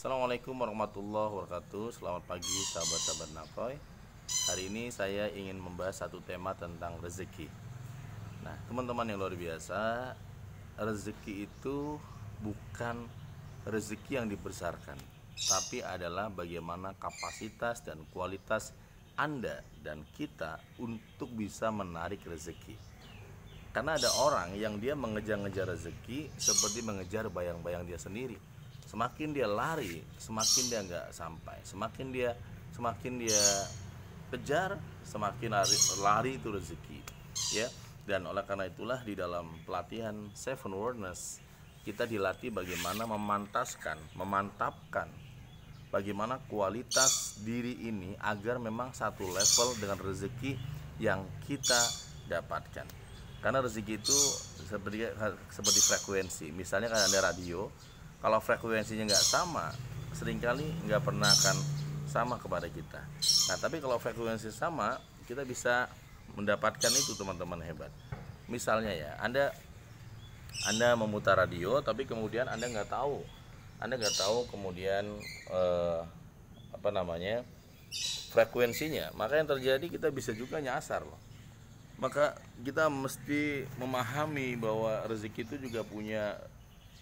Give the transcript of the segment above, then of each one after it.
Assalamualaikum warahmatullahi wabarakatuh Selamat pagi sahabat-sahabat Nakoi. Hari ini saya ingin membahas satu tema tentang rezeki Nah teman-teman yang luar biasa Rezeki itu bukan rezeki yang dibesarkan Tapi adalah bagaimana kapasitas dan kualitas Anda dan kita untuk bisa menarik rezeki Karena ada orang yang dia mengejar-ngejar rezeki seperti mengejar bayang-bayang dia sendiri semakin dia lari semakin dia nggak sampai semakin dia semakin dia kejar semakin lari, lari itu rezeki ya dan oleh karena itulah di dalam pelatihan seven awareness kita dilatih bagaimana memantaskan memantapkan bagaimana kualitas diri ini agar memang satu level dengan rezeki yang kita dapatkan karena rezeki itu seperti seperti frekuensi misalnya kalau ada radio kalau frekuensinya nggak sama seringkali nggak pernah akan sama kepada kita nah tapi kalau frekuensi sama kita bisa mendapatkan itu teman-teman hebat misalnya ya anda anda memutar radio tapi kemudian anda nggak tahu anda nggak tahu kemudian eh, apa namanya frekuensinya maka yang terjadi kita bisa juga nyasar loh maka kita mesti memahami bahwa rezeki itu juga punya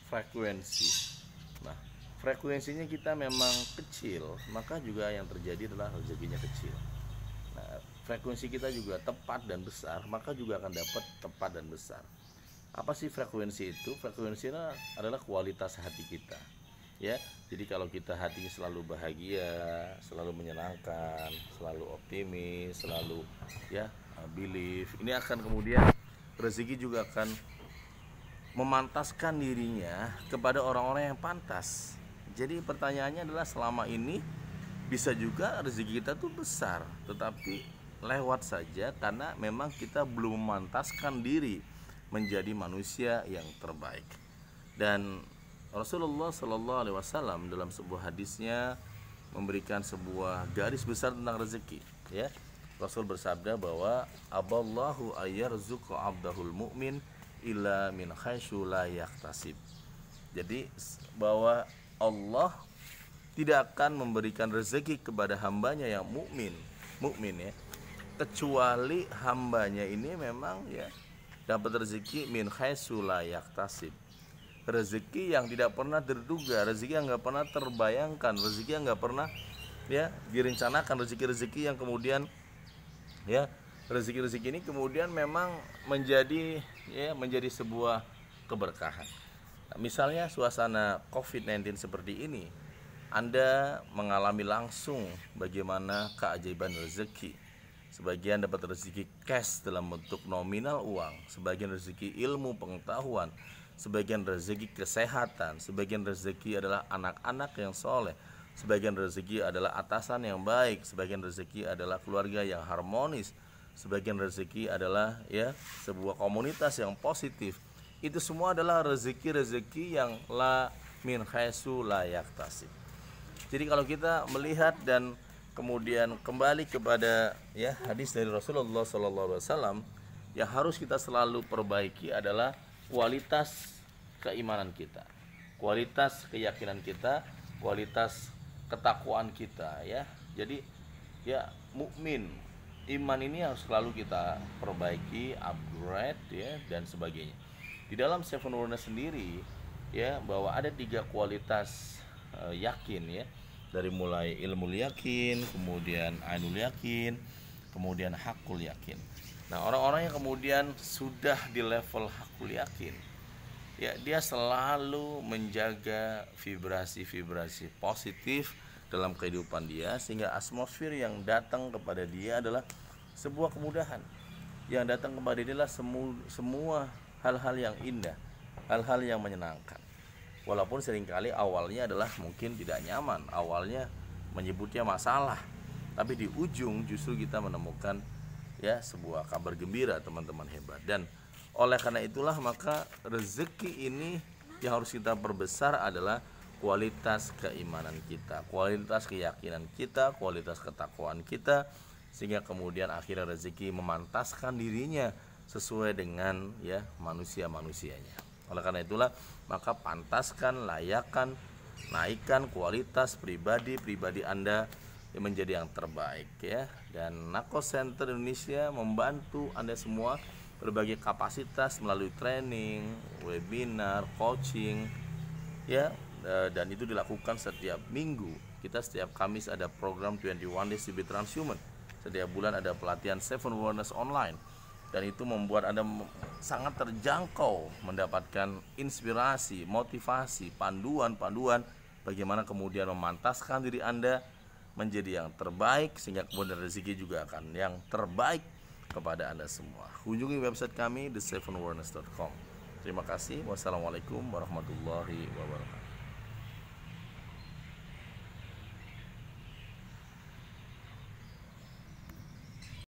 frekuensi. Nah, frekuensinya kita memang kecil, maka juga yang terjadi adalah rezekinya kecil. Nah, frekuensi kita juga tepat dan besar, maka juga akan dapat tepat dan besar. Apa sih frekuensi itu? Frekuensinya adalah kualitas hati kita. Ya, jadi kalau kita hatinya selalu bahagia, selalu menyenangkan, selalu optimis, selalu ya uh, belief, ini akan kemudian rezeki juga akan memantaskan dirinya kepada orang-orang yang pantas. Jadi pertanyaannya adalah selama ini bisa juga rezeki kita tuh besar, tetapi lewat saja karena memang kita belum memantaskan diri menjadi manusia yang terbaik. Dan Rasulullah Shallallahu Alaihi Wasallam dalam sebuah hadisnya memberikan sebuah garis besar tentang rezeki. Ya, Rasul bersabda bahwa Aballahu zuko abdahul mu'min illa min Jadi bahwa Allah tidak akan memberikan rezeki kepada hambanya yang mukmin, mukmin ya, kecuali hambanya ini memang ya dapat rezeki min haitsu yaktasib. Rezeki yang tidak pernah terduga, rezeki yang nggak pernah terbayangkan, rezeki yang nggak pernah ya direncanakan rezeki-rezeki yang kemudian ya rezeki-rezeki ini kemudian memang menjadi ya menjadi sebuah keberkahan. Nah, misalnya suasana COVID-19 seperti ini, Anda mengalami langsung bagaimana keajaiban rezeki. Sebagian dapat rezeki cash dalam bentuk nominal uang, sebagian rezeki ilmu pengetahuan, sebagian rezeki kesehatan, sebagian rezeki adalah anak-anak yang soleh, sebagian rezeki adalah atasan yang baik, sebagian rezeki adalah keluarga yang harmonis, sebagian rezeki adalah ya sebuah komunitas yang positif itu semua adalah rezeki-rezeki yang la min khaisu layak tasib jadi kalau kita melihat dan kemudian kembali kepada ya hadis dari Rasulullah SAW yang harus kita selalu perbaiki adalah kualitas keimanan kita, kualitas keyakinan kita, kualitas ketakwaan kita ya. Jadi ya mukmin iman ini harus selalu kita perbaiki, upgrade ya dan sebagainya. Di dalam Seven Wonders sendiri ya bahwa ada tiga kualitas e, yakin ya dari mulai ilmu yakin, kemudian ainul yakin, kemudian hakul yakin. Nah, orang-orang yang kemudian sudah di level hakul yakin ya dia selalu menjaga vibrasi-vibrasi positif dalam kehidupan dia sehingga atmosfer yang datang kepada dia adalah sebuah kemudahan yang datang kepada dia adalah semu, semua hal-hal yang indah hal-hal yang menyenangkan walaupun seringkali awalnya adalah mungkin tidak nyaman awalnya menyebutnya masalah tapi di ujung justru kita menemukan ya sebuah kabar gembira teman-teman hebat dan oleh karena itulah maka rezeki ini yang harus kita perbesar adalah kualitas keimanan kita, kualitas keyakinan kita, kualitas ketakwaan kita sehingga kemudian akhirnya rezeki memantaskan dirinya sesuai dengan ya manusia-manusianya. Oleh karena itulah maka pantaskan, layakan, naikkan kualitas pribadi-pribadi Anda menjadi yang terbaik ya. Dan Nako Center Indonesia membantu Anda semua berbagai kapasitas melalui training, webinar, coaching ya Eh, dan itu dilakukan setiap minggu. Kita setiap Kamis ada program 21 Days to be Transhuman. Setiap bulan ada pelatihan Seven Wellness online. Dan itu membuat Anda sangat terjangkau mendapatkan inspirasi, motivasi, panduan-panduan bagaimana kemudian memantaskan diri Anda menjadi yang terbaik sehingga kemudian rezeki juga akan yang terbaik kepada Anda semua. Kunjungi website kami thesevenwellness.com. Terima kasih. Wassalamualaikum warahmatullahi wabarakatuh.